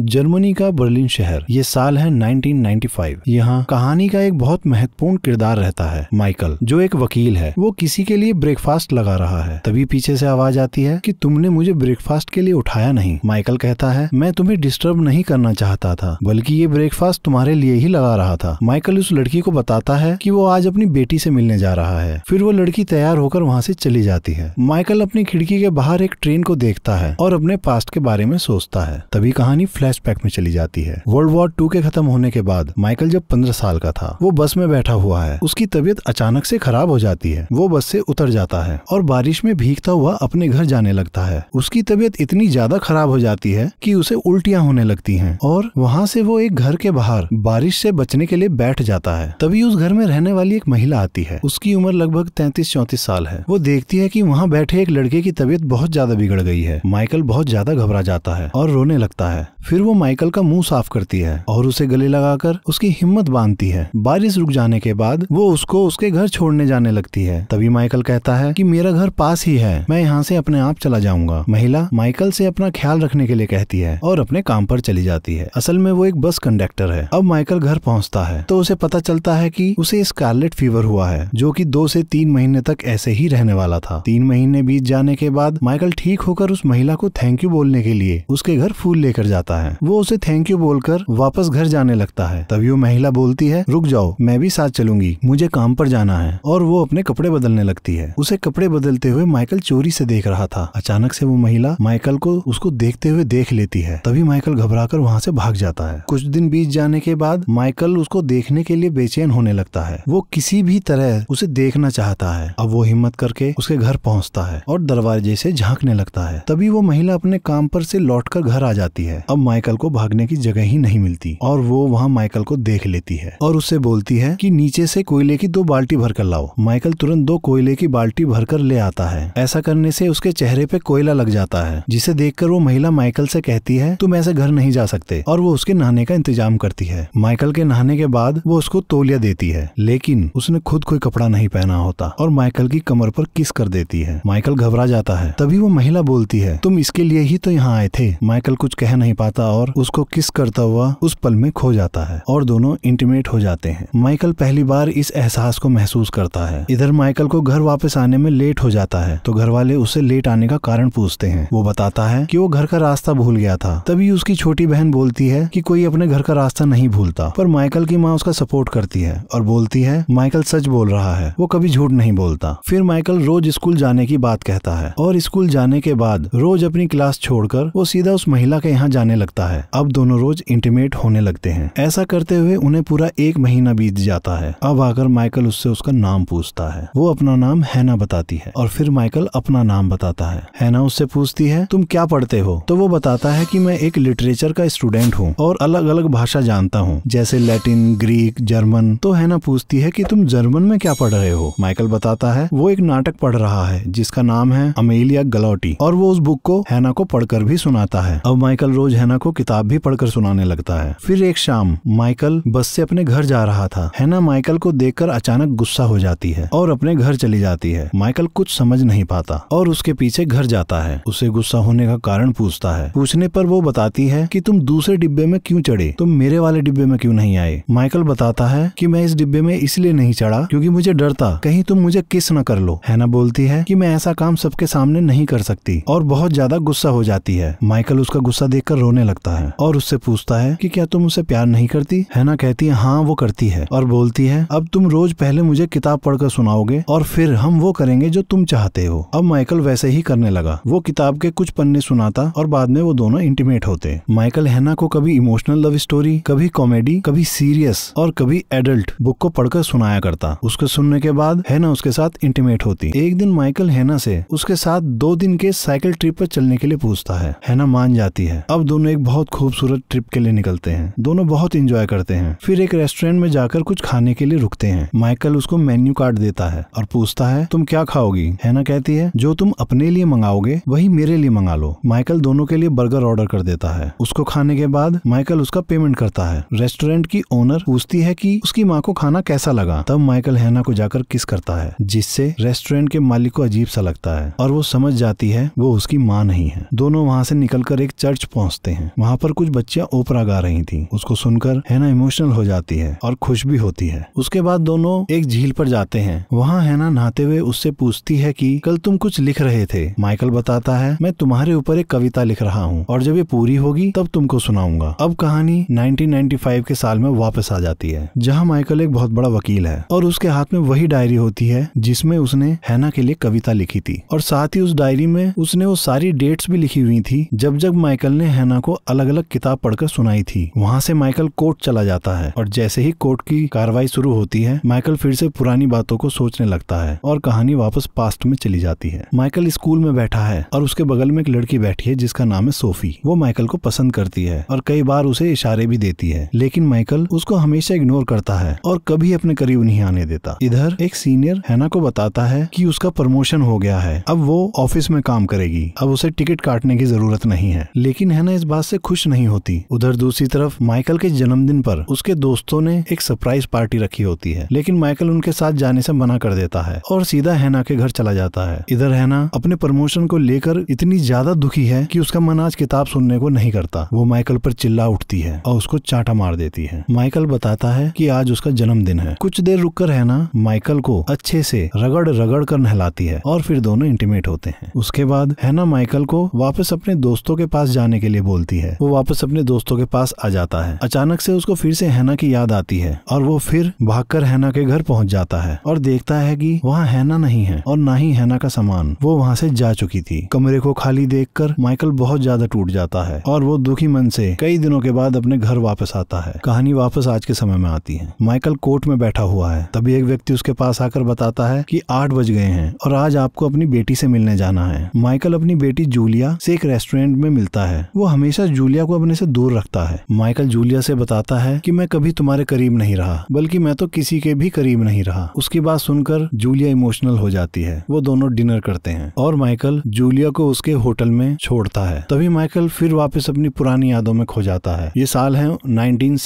Germany का Berlin शहर ये साल है 1995 यहाँ कहानी का एक बहुत महत्वपूर्ण किरदार रहता है माइकल जो एक वकील है वो किसी के लिए ब्रेकफास्ट लगा रहा है तभी पीछे से आवाज आती है कि तुमने मुझे ब्रेकफास्ट के लिए उठाया नहीं माइकल कहता है मैं तुम्हें डिस्टर्ब नहीं करना चाहता था बल्कि ये ब्रेकफास्ट तुम्हारे लिए ही लगा रहा था माइकल उस लड़की को बताता है की वो आज अपनी बेटी से मिलने जा रहा है फिर वो लड़की तैयार होकर वहाँ से चली जाती है माइकल अपनी खिड़की के बाहर एक ट्रेन को देखता है और अपने पास्ट के बारे में सोचता है तभी कहानी फ्लैश फ्लैशबैक में चली जाती है वर्ल्ड वॉर टू के खत्म होने के बाद माइकल जब पंद्रह साल का था वो बस में बैठा हुआ है उसकी तबीयत अचानक से खराब हो जाती है वो बस से उतर जाता है और बारिश में भीगता हुआ अपने घर जाने लगता है उसकी तबीयत इतनी ज्यादा खराब हो जाती है कि उसे उल्टियां होने लगती हैं और वहां से वो एक घर के बाहर बारिश से बचने के लिए बैठ जाता है तभी उस घर में रहने वाली एक महिला आती है उसकी उम्र लगभग तैतीस चौतीस साल है वो देखती है की वहाँ बैठे एक लड़के की तबीयत बहुत ज्यादा बिगड़ गई है माइकल बहुत ज्यादा घबरा जाता है और रोने लगता है फिर वो माइकल का मुंह साफ करती है और उसे गले लगाकर उसकी हिम्मत बांधती है बारिश रुक जाने के बाद वो उसको उसके घर छोड़ने जाने लगती है तभी माइकल कहता है कि मेरा घर पास ही है मैं यहाँ से अपने आप चला जाऊंगा महिला माइकल से अपना ख्याल रखने के लिए कहती है और अपने काम पर चली जाती है असल में वो एक बस कंडक्टर है अब माइकल घर पहुंचता है तो उसे पता चलता है कि उसे स्कारलेट फीवर हुआ है जो कि दो से तीन महीने तक ऐसे ही रहने वाला था तीन महीने बीत जाने के बाद माइकल ठीक होकर उस महिला को थैंक यू बोलने के लिए उसके घर फूल लेकर जाता है होता है वो उसे थैंक यू बोलकर वापस घर जाने लगता है तभी वो महिला बोलती है रुक जाओ मैं भी साथ चलूंगी मुझे काम पर जाना है और वो अपने कपड़े बदलने लगती है उसे कपड़े बदलते हुए माइकल चोरी से देख रहा था अचानक से वो महिला माइकल को उसको देखते हुए देख लेती है तभी माइकल घबरा कर वहाँ से भाग जाता है कुछ दिन बीत जाने के बाद माइकल उसको देखने के लिए बेचैन होने लगता है वो किसी भी तरह उसे देखना चाहता है अब वो हिम्मत करके उसके घर पहुँचता है और दरवाजे से झांकने लगता है तभी वो महिला अपने काम पर से लौटकर घर आ जाती है अब अब माइकल को भागने की जगह ही नहीं मिलती और वो वहाँ माइकल को देख लेती है और उससे बोलती है कि नीचे से कोयले की दो बाल्टी भरकर लाओ माइकल तुरंत दो कोयले की बाल्टी भरकर ले आता है ऐसा करने से उसके चेहरे पे कोयला लग जाता है जिसे देखकर वो महिला माइकल से कहती है तुम ऐसे घर नहीं जा सकते और वो उसके नहाने का इंतजाम करती है माइकल के नहाने के बाद वो उसको तोलिया देती है लेकिन उसने खुद कोई कपड़ा नहीं पहना होता और माइकल की कमर पर किस कर देती है माइकल घबरा जाता है तभी वो महिला बोलती है तुम इसके लिए ही तो यहाँ आए थे माइकल कुछ कह नहीं पा पाता और उसको किस करता हुआ उस पल में खो जाता है और दोनों इंटीमेट हो जाते हैं माइकल पहली बार इस एहसास को महसूस करता है इधर माइकल को घर वापस आने में लेट हो जाता है तो घर वाले उसे लेट आने का कारण पूछते हैं वो बताता है कि वो घर का रास्ता भूल गया था तभी उसकी छोटी बहन बोलती है कि कोई अपने घर का रास्ता नहीं भूलता पर माइकल की माँ उसका सपोर्ट करती है और बोलती है माइकल सच बोल रहा है वो कभी झूठ नहीं बोलता फिर माइकल रोज स्कूल जाने की बात कहता है और स्कूल जाने के बाद रोज अपनी क्लास छोड़कर वो सीधा उस महिला के यहाँ जाने लगता है अब दोनों रोज इंटीमेट होने लगते हैं ऐसा करते हुए उन्हें पूरा एक महीना बीत जाता है अब आकर माइकल उससे उसका नाम पूछता है वो अपना नाम हैना बताती है और फिर माइकल अपना नाम बताता है हैना उससे पूछती है तुम क्या पढ़ते हो तो वो बताता है की मैं एक लिटरेचर का स्टूडेंट हूँ और अलग अलग भाषा जानता हूँ जैसे लैटिन ग्रीक जर्मन तो हैना पूछती है की तुम जर्मन में क्या पढ़ रहे हो माइकल बताता है वो एक नाटक पढ़ रहा है जिसका नाम है अमेलिया गलौटी और वो उस बुक को हैना को पढ़कर भी सुनाता है अब माइकल रोज हैना हैना को किताब भी पढ़कर सुनाने लगता है फिर एक शाम माइकल बस से अपने घर जा रहा था हैना माइकल को देखकर अचानक गुस्सा हो जाती है और अपने घर चली जाती है माइकल कुछ समझ नहीं पाता और उसके पीछे घर जाता है उसे गुस्सा होने का कारण पूछता है पूछने पर वो बताती है कि तुम दूसरे डिब्बे में क्यों चढ़े तुम मेरे वाले डिब्बे में क्यों नहीं आए माइकल बताता है कि मैं इस डिब्बे में इसलिए नहीं चढ़ा क्योंकि मुझे डर था कहीं तुम मुझे किस न कर लो हैना बोलती है कि मैं ऐसा काम सबके सामने नहीं कर सकती और बहुत ज्यादा गुस्सा हो जाती है माइकल उसका गुस्सा देखकर रोने रोने लगता है और उससे पूछता है कि क्या तुम उसे प्यार नहीं करती हैना कहती है हाँ वो करती है और बोलती है अब तुम रोज पहले मुझे किताब पढ़कर सुनाओगे और फिर हम वो करेंगे जो तुम चाहते हो अब माइकल वैसे ही करने लगा वो किताब के कुछ पन्ने सुनाता और बाद में वो दोनों इंटीमेट होते माइकल हैना को कभी इमोशनल लव स्टोरी कभी कॉमेडी कभी सीरियस और कभी एडल्ट बुक को पढ़कर सुनाया करता उसको सुनने के बाद हैना उसके साथ इंटीमेट होती एक दिन माइकल हैना से उसके साथ दो दिन के साइकिल ट्रिप पर चलने के लिए पूछता है हैना मान जाती है अब दोनों एक बहुत खूबसूरत ट्रिप के लिए निकलते हैं दोनों बहुत इंजॉय करते हैं फिर एक रेस्टोरेंट में जाकर कुछ खाने के लिए रुकते हैं माइकल उसको मेन्यू कार्ड देता है और पूछता है तुम क्या खाओगी हैना कहती है जो तुम अपने लिए मंगाओगे वही मेरे लिए मंगा लो माइकल दोनों के लिए बर्गर ऑर्डर कर देता है उसको खाने के बाद माइकल उसका पेमेंट करता है रेस्टोरेंट की ओनर पूछती है की उसकी माँ को खाना कैसा लगा तब माइकल हैना को जाकर किस करता है जिससे रेस्टोरेंट के मालिक को अजीब सा लगता है और वो समझ जाती है वो उसकी माँ नहीं है दोनों वहाँ से निकलकर एक चर्च पहुँचते हैं हैं वहाँ पर कुछ बच्चियाँ ओपरा गा रही थी उसको सुनकर हैना इमोशनल हो जाती है और खुश भी होती है उसके बाद दोनों एक झील पर जाते हैं वहाँ हैना नहाते हुए उससे पूछती है की कल तुम कुछ लिख रहे थे माइकल बताता है मैं तुम्हारे ऊपर एक कविता लिख रहा हूँ और जब ये पूरी होगी तब तुमको सुनाऊंगा अब कहानी 1995 के साल में वापस आ जाती है जहाँ माइकल एक बहुत बड़ा वकील है और उसके हाथ में वही डायरी होती है जिसमें उसने हैना के लिए कविता लिखी थी और साथ ही उस डायरी में उसने वो सारी डेट्स भी लिखी हुई थी जब जब माइकल ने हैना को अलग अलग किताब पढ़कर सुनाई थी वहाँ से माइकल कोर्ट चला जाता है और जैसे ही कोर्ट की कार्रवाई शुरू होती है माइकल फिर से पुरानी बातों को सोचने लगता है और कहानी वापस पास्ट में चली जाती है माइकल स्कूल में बैठा है और उसके बगल में एक लड़की बैठी है जिसका नाम है सोफी वो माइकल को पसंद करती है और कई बार उसे इशारे भी देती है लेकिन माइकल उसको हमेशा इग्नोर करता है और कभी अपने करीब नहीं आने देता इधर एक सीनियर हैना को बताता है कि उसका प्रमोशन हो गया है अब वो ऑफिस में काम करेगी अब उसे टिकट काटने की जरूरत नहीं है लेकिन हैना इस बात बात से खुश नहीं होती उधर दूसरी तरफ माइकल के जन्मदिन पर उसके दोस्तों ने एक सरप्राइज पार्टी रखी होती है लेकिन माइकल उनके साथ जाने से मना कर देता है और सीधा हैना के घर चला जाता है इधर हैना अपने प्रमोशन को लेकर इतनी ज्यादा दुखी है कि उसका मन आज किताब सुनने को नहीं करता वो माइकल पर चिल्ला उठती है और उसको चाटा मार देती है माइकल बताता है कि आज उसका जन्मदिन है कुछ देर रुक कर हैना माइकल को अच्छे से रगड़ रगड़ कर नहलाती है और फिर दोनों इंटीमेट होते हैं उसके बाद हैना माइकल को वापस अपने दोस्तों के पास जाने के लिए बोल बोलती है वो वापस अपने दोस्तों के पास आ जाता है अचानक से उसको फिर से हैना की याद आती है और वो फिर भागकर हैना के घर पहुंच जाता है और देखता है कि वहाँ हैना नहीं है और ना ही हैना का सामान वो वहाँ से जा चुकी थी कमरे को खाली कर माइकल बहुत ज्यादा टूट जाता है और वो दुखी मन से कई दिनों के बाद अपने घर वापस आता है कहानी वापस आज के समय में आती है माइकल कोर्ट में बैठा हुआ है तभी एक व्यक्ति उसके पास आकर बताता है की आठ बज गए हैं और आज आपको अपनी बेटी से मिलने जाना है माइकल अपनी बेटी जूलिया से एक रेस्टोरेंट में मिलता है वो हमें हमेशा जूलिया को अपने से दूर रखता है माइकल जूलिया से बताता है कि मैं कभी तुम्हारे करीब नहीं रहा बल्कि मैं तो किसी के भी करीब नहीं रहा उसकी बात सुनकर जूलिया इमोशनल हो जाती है वो दोनों डिनर करते हैं और माइकल जूलिया को उसके होटल में छोड़ता है तभी माइकल फिर वापस अपनी पुरानी यादों में खो जाता है ये साल है नाइनटीन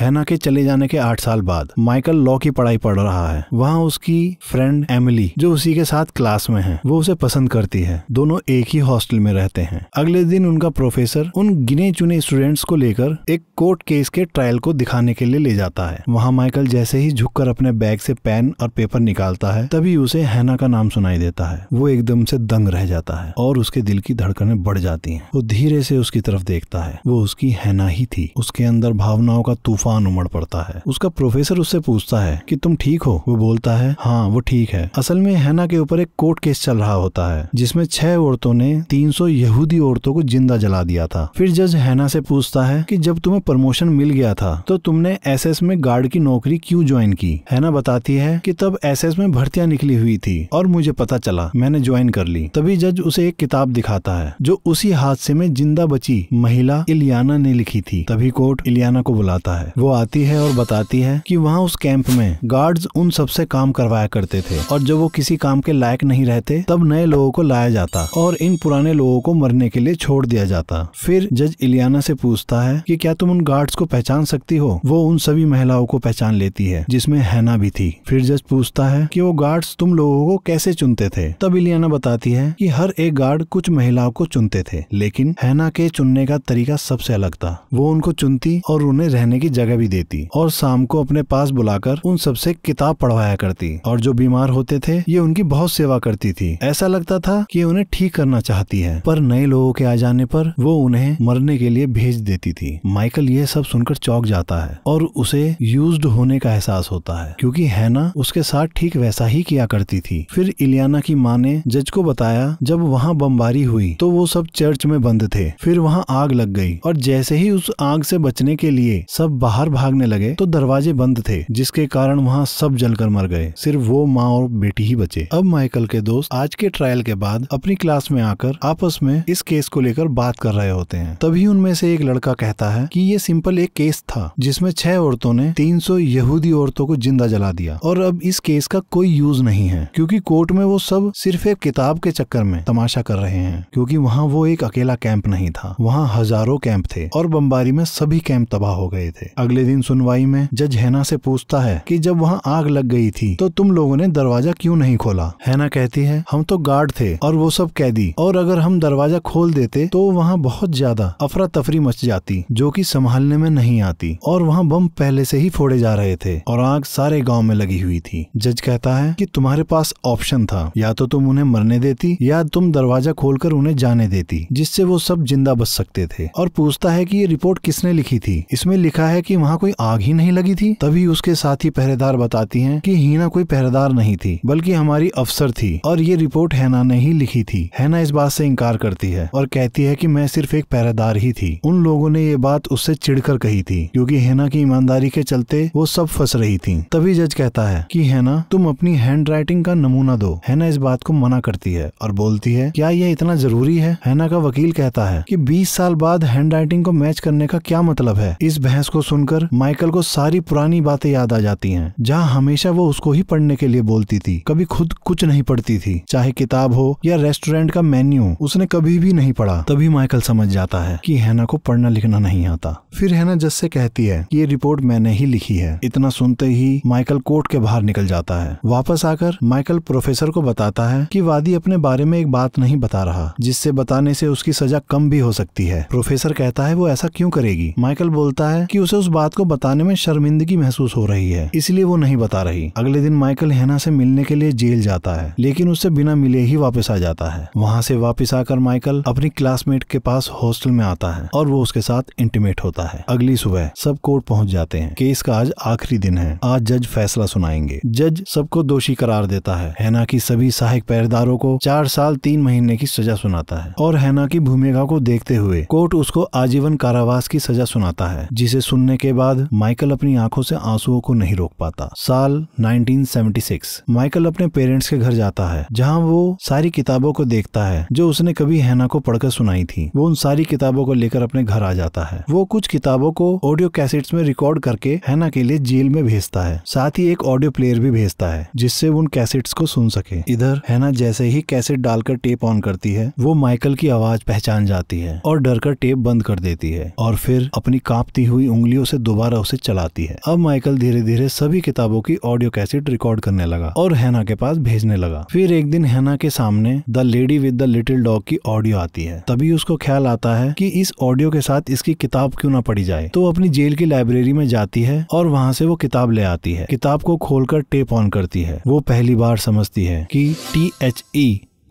हैना के चले जाने के आठ साल बाद माइकल लॉ की पढ़ाई पढ़ रहा है वहाँ उसकी फ्रेंड एमिली जो उसी के साथ क्लास में है वो उसे पसंद करती है दोनों एक ही हॉस्टल में रहते हैं अगले दिन उनका प्रोफेसर प्रोफेसर उन गिने चुने स्टूडेंट्स को लेकर एक कोर्ट केस के ट्रायल को दिखाने के लिए ले जाता है वहाँ माइकल जैसे ही झुककर अपने बैग से पेन और पेपर निकालता है तभी उसे हैना का नाम सुनाई देता है वो एकदम से दंग रह जाता है और उसके दिल की धड़कने बढ़ जाती है वो धीरे से उसकी तरफ देखता है वो उसकी हैना ही थी उसके अंदर भावनाओं का तूफान उमड़ पड़ता है उसका प्रोफेसर उससे पूछता है कि तुम ठीक हो वो बोलता है हाँ वो ठीक है असल में हैना के ऊपर एक कोर्ट केस चल रहा होता है जिसमें छह औरतों ने 300 यहूदी औरतों को जिंदा जला दिया था फिर जज हैना से पूछता है कि जब तुम्हें प्रमोशन मिल गया था तो तुमने एसएस में गार्ड की नौकरी क्यों ज्वाइन की हैना बताती है कि तब एसएस में भर्तियां निकली हुई थी और मुझे पता चला मैंने ज्वाइन कर ली तभी जज उसे एक किताब दिखाता है जो उसी हादसे में जिंदा बची महिला इलियाना ने लिखी थी तभी कोर्ट इलियाना को बुलाता है वो आती है और बताती है कि वहाँ उस कैंप में गार्ड्स उन सबसे काम करवाया करते थे और जब वो किसी काम के लायक नहीं रहते तब नए लोगों को लाया जाता और इन पुराने लोगों को मरने के लिए छोड़ दिया जाता फिर जज इलियाना से पूछता है कि क्या तुम उन गार्ड्स को पहचान सकती हो वो उन सभी महिलाओं को पहचान लेती है जिसमें हैना भी थी फिर जज पूछता है कि वो गार्ड्स तुम लोगों को कैसे चुनते थे तब इलियाना बताती है कि हर एक गार्ड कुछ महिलाओं को चुनते थे लेकिन हैना के चुनने का तरीका सबसे अलग था वो उनको चुनती और उन्हें रहने की जगह भी देती और शाम को अपने पास बुलाकर उन सबसे किताब पढ़वाया करती और जो बीमार होते थे ये उनकी बहुत सेवा करती थी ऐसा लगता था कि उन्हें ठीक करना चाहती है पर नए लोगों के आ जाने पर वो उन्हें उन्हें मरने के लिए भेज देती थी माइकल यह सब सुनकर चौक जाता है और उसे यूज होने का एहसास होता है क्योंकि हैना उसके साथ ठीक वैसा ही किया करती थी फिर इलियाना की माँ ने जज को बताया जब वहाँ बमबारी हुई तो वो सब चर्च में बंद थे फिर वहाँ आग लग गई और जैसे ही उस आग से बचने के लिए सब बाहर भागने लगे तो दरवाजे बंद थे जिसके कारण वहाँ सब जलकर मर गए सिर्फ वो माँ और बेटी ही बचे अब माइकल के दोस्त आज के ट्रायल के बाद अपनी क्लास में आकर आपस में इस केस को लेकर बात कर रहे होते होते हैं तभी उनमें से एक लड़का कहता है कि ये सिंपल एक केस था जिसमें छह औरतों ने 300 यहूदी औरतों को जिंदा जला दिया और अब इस केस का कोई यूज नहीं है क्योंकि कोर्ट में वो सब सिर्फ एक किताब के चक्कर में तमाशा कर रहे हैं क्योंकि वहाँ वो एक अकेला कैंप नहीं था वहाँ हजारों कैंप थे और बम्बारी में सभी कैंप तबाह हो गए थे अगले दिन सुनवाई में जज हैना से पूछता है कि जब वहाँ आग लग गई थी तो तुम लोगों ने दरवाजा क्यों नहीं खोला हैना कहती है हम तो गार्ड थे और वो सब कैदी और अगर हम दरवाजा खोल देते तो वहाँ बहुत बहुत ज्यादा अफरा तफरी मच जाती जो कि संभालने में नहीं आती और वहाँ बम पहले से ही फोड़े जा रहे थे और आग सारे गाँव में लगी हुई थी जज कहता है की तुम्हारे पास ऑप्शन था या तो तुम उन्हें मरने देती या तुम दरवाजा खोलकर उन्हें जाने देती जिससे वो सब जिंदा बच सकते थे और पूछता है कि ये रिपोर्ट किसने लिखी थी इसमें लिखा है कि वहाँ कोई आग ही नहीं लगी थी तभी उसके साथी पहरेदार बताती है कि हीना कोई पहरेदार नहीं थी बल्कि हमारी अफसर थी और ये रिपोर्ट हैना ने ही लिखी थी हैना इस बात से इनकार करती है और कहती है कि मैं सिर्फ सिर्फ एक पहरेदार ही थी उन लोगों ने ये बात उससे चिढ़कर कही थी क्योंकि हेना की ईमानदारी के चलते वो सब फंस रही थी तभी जज कहता है कि हैना तुम अपनी हैंड राइटिंग का नमूना दो हैना इस बात को मना करती है और बोलती है क्या यह इतना जरूरी है हैना का वकील कहता है कि 20 साल बाद हैंड राइटिंग को मैच करने का क्या मतलब है इस बहस को सुनकर माइकल को सारी पुरानी बातें याद आ जाती हैं जहाँ हमेशा वो उसको ही पढ़ने के लिए बोलती थी कभी खुद कुछ नहीं पढ़ती थी चाहे किताब हो या रेस्टोरेंट का मेन्यू उसने कभी भी नहीं पढ़ा तभी माइकल समझ समझ जाता है कि हैना को पढ़ना लिखना नहीं आता फिर हैना जस से कहती है ये रिपोर्ट मैंने ही लिखी है इतना सुनते ही माइकल कोर्ट के बाहर निकल जाता है वापस आकर माइकल प्रोफेसर को बताता है कि वादी अपने बारे में एक बात नहीं बता रहा जिससे बताने से उसकी सजा कम भी हो सकती है प्रोफेसर कहता है वो ऐसा क्यों करेगी माइकल बोलता है कि उसे उस बात को बताने में शर्मिंदगी महसूस हो रही है इसलिए वो नहीं बता रही अगले दिन माइकल हैना से मिलने के लिए जेल जाता है लेकिन उससे बिना मिले ही वापस आ जाता है वहाँ से वापस आकर माइकल अपनी क्लासमेट के पास हॉस्टल में आता है और वो उसके साथ इंटीमेट होता है अगली सुबह सब कोर्ट पहुंच जाते हैं केस का आज आखिरी दिन है आज जज फैसला सुनाएंगे जज सबको दोषी करार देता है हैना की सभी सहायक पहरेदारों को चार साल तीन महीने की सजा सुनाता है और हैना की भूमिका को देखते हुए कोर्ट उसको आजीवन कारावास की सजा सुनाता है जिसे सुनने के बाद माइकल अपनी आंखों से आंसुओं को नहीं रोक पाता साल 1976 माइकल अपने पेरेंट्स के घर जाता है जहाँ वो सारी किताबों को देखता है जो उसने कभी हैना को पढ़कर सुनाई थी वो उन सारी किताबों को लेकर अपने घर आ जाता है वो कुछ किताबों को ऑडियो कैसेट्स में रिकॉर्ड करके हैना के लिए जेल में भेजता है साथ ही एक ऑडियो प्लेयर भी भेजता है जिससे उन कैसेट्स को सुन सके इधर हैना जैसे ही कैसेट डालकर टेप ऑन करती है वो माइकल की आवाज पहचान जाती है और डर कर टेप बंद कर देती है और फिर अपनी कांपती हुई उंगलियों से दोबारा उसे चलाती है अब माइकल धीरे धीरे सभी किताबों की ऑडियो कैसेट रिकॉर्ड करने लगा और हैना के पास भेजने लगा फिर एक दिन हैना के सामने the lady with the little dog की ऑडियो आती है तभी उसको ख्याल आता है कि इस ऑडियो के साथ इसकी किताब क्यों ना पढ़ी जाए तो वो अपनी जेल की लाइब्रेरी में जाती है और वहाँ से वो किताब ले आती है किताब को खोलकर टेप ऑन करती है वो पहली बार समझती है कि टी एच ई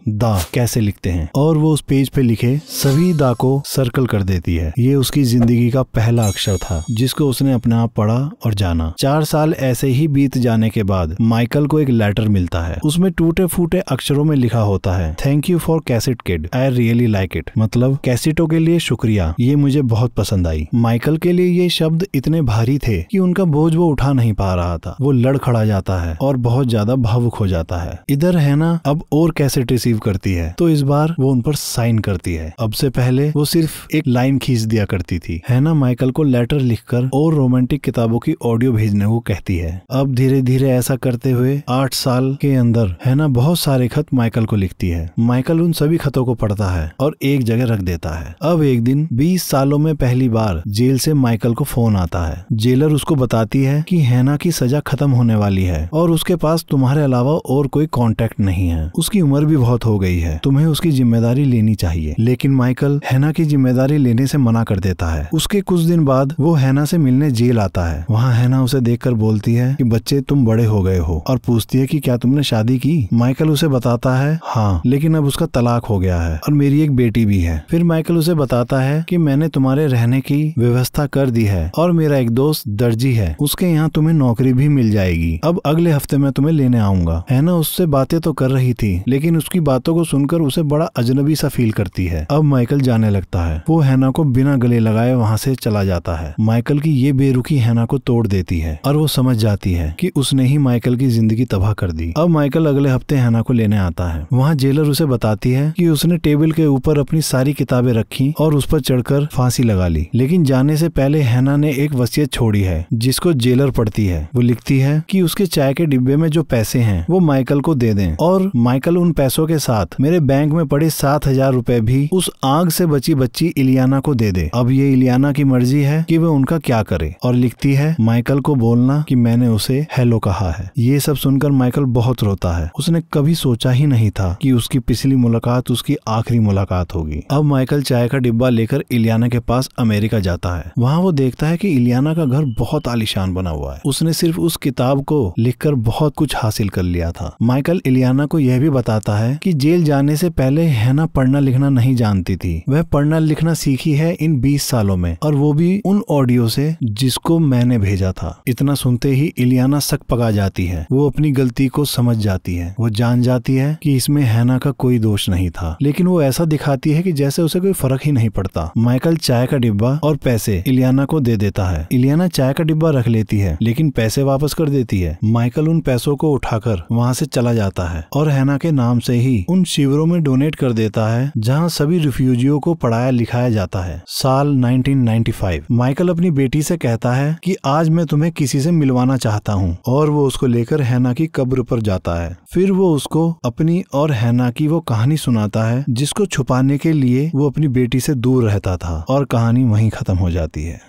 दा कैसे लिखते हैं और वो उस पेज पे लिखे सभी दा को सर्कल कर देती है ये उसकी जिंदगी का पहला अक्षर था जिसको उसने अपने आप पढ़ा और जाना चार साल ऐसे ही बीत जाने के बाद माइकल को एक लेटर मिलता है उसमें टूटे फूटे अक्षरों में लिखा होता है thank you for cassette kid I really like it मतलब कैसेटो के लिए शुक्रिया ये मुझे बहुत पसंद आई माइकल के लिए ये शब्द इतने भारी थे कि उनका बोझ वो उठा नहीं पा रहा था वो लड़ खड़ा जाता है और बहुत ज्यादा भावुक हो जाता है इधर है ना अब और कैसेटिस रिसीव करती है तो इस बार वो उन पर साइन करती है अब से पहले वो सिर्फ एक लाइन खींच दिया करती थी है ना माइकल को लेटर लिखकर और रोमांटिक किताबों की ऑडियो भेजने को कहती है अब धीरे धीरे ऐसा करते हुए आठ साल के अंदर है ना बहुत सारे खत माइकल को लिखती है माइकल उन सभी खतों को पढ़ता है और एक जगह रख देता है अब एक दिन बीस सालों में पहली बार जेल से माइकल को फोन आता है जेलर उसको बताती है कि हैना की सजा खत्म होने वाली है और उसके पास तुम्हारे अलावा और कोई कांटेक्ट नहीं है उसकी उम्र भी बहुत मौत हो गई है तुम्हें उसकी जिम्मेदारी लेनी चाहिए लेकिन माइकल हैना की जिम्मेदारी लेने से मना कर देता है उसके कुछ दिन बाद वो हैना से मिलने जेल आता है वहाँ हैना उसे देख बोलती है की बच्चे तुम बड़े हो गए हो और पूछती है की क्या तुमने शादी की माइकल उसे बताता है हाँ लेकिन अब उसका तलाक हो गया है और मेरी एक बेटी भी है फिर माइकल उसे बताता है की मैंने तुम्हारे रहने की व्यवस्था कर दी है और मेरा एक दोस्त दर्जी है उसके यहाँ तुम्हें नौकरी भी मिल जाएगी अब अगले हफ्ते मैं तुम्हें लेने आऊंगा है ना उससे बातें तो कर रही थी लेकिन उसकी बातों को सुनकर उसे बड़ा अजनबी सा फील करती है अब माइकल जाने लगता है वो हैना को बिना गले लगाए वहाँ से चला जाता है माइकल की ये बेरुखी हैना को तोड़ देती है और वो समझ जाती है कि उसने ही माइकल की जिंदगी तबाह कर दी अब माइकल अगले हफ्ते हैना को लेने आता है वहाँ जेलर उसे बताती है कि उसने टेबल के ऊपर अपनी सारी किताबें रखी और उस पर चढ़कर फांसी लगा ली लेकिन जाने से पहले हैना ने एक वसीयत छोड़ी है जिसको जेलर पढ़ती है वो लिखती है कि उसके चाय के डिब्बे में जो पैसे हैं वो माइकल को दे दें और माइकल उन पैसों के साथ मेरे बैंक में पड़े सात हजार रूपए भी उस आग से बची बच्ची इलियाना को दे दे अब ये इलियाना की मर्जी है कि वे उनका क्या करे और लिखती है माइकल को बोलना कि मैंने उसे हेलो कहा है ये सब सुनकर माइकल बहुत रोता है उसने कभी सोचा ही नहीं था कि उसकी पिछली मुलाकात उसकी आखिरी मुलाकात होगी अब माइकल चाय का डिब्बा लेकर इलियाना के पास अमेरिका जाता है वहाँ वो देखता है की इलियाना का घर बहुत आलिशान बना हुआ है उसने सिर्फ उस किताब को लिखकर बहुत कुछ हासिल कर लिया था माइकल इलियाना को यह भी बताता है कि कि जेल जाने से पहले हैना पढ़ना लिखना नहीं जानती थी वह पढ़ना लिखना सीखी है इन 20 सालों में और वो भी उन ऑडियो से जिसको मैंने भेजा था इतना सुनते ही इलियाना सक पका जाती है वो अपनी गलती को समझ जाती है वो जान जाती है कि इसमें हैना का कोई दोष नहीं था लेकिन वो ऐसा दिखाती है कि जैसे उसे कोई फर्क ही नहीं पड़ता माइकल चाय का डिब्बा और पैसे इलियाना को दे देता है इलियाना चाय का डिब्बा रख लेती है लेकिन पैसे वापस कर देती है माइकल उन पैसों को उठाकर वहाँ से चला जाता है और हैना के नाम से ही उन शिविरों में डोनेट कर देता है जहां सभी रिफ्यूजियों को पढ़ाया लिखाया जाता है साल 1995 माइकल अपनी बेटी से कहता है कि आज मैं तुम्हें किसी से मिलवाना चाहता हूं और वो उसको लेकर हैना की कब्र पर जाता है फिर वो उसको अपनी और हैना की वो कहानी सुनाता है जिसको छुपाने के लिए वो अपनी बेटी से दूर रहता था और कहानी वहीं खत्म हो जाती है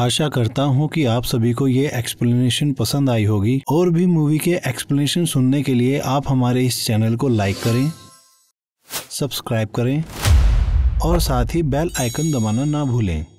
आशा करता हूँ कि आप सभी को ये एक्सप्लेनेशन पसंद आई होगी और भी मूवी के एक्सप्लेनेशन सुनने के लिए आप हमारे इस चैनल को लाइक करें सब्सक्राइब करें और साथ ही बेल आइकन दबाना ना भूलें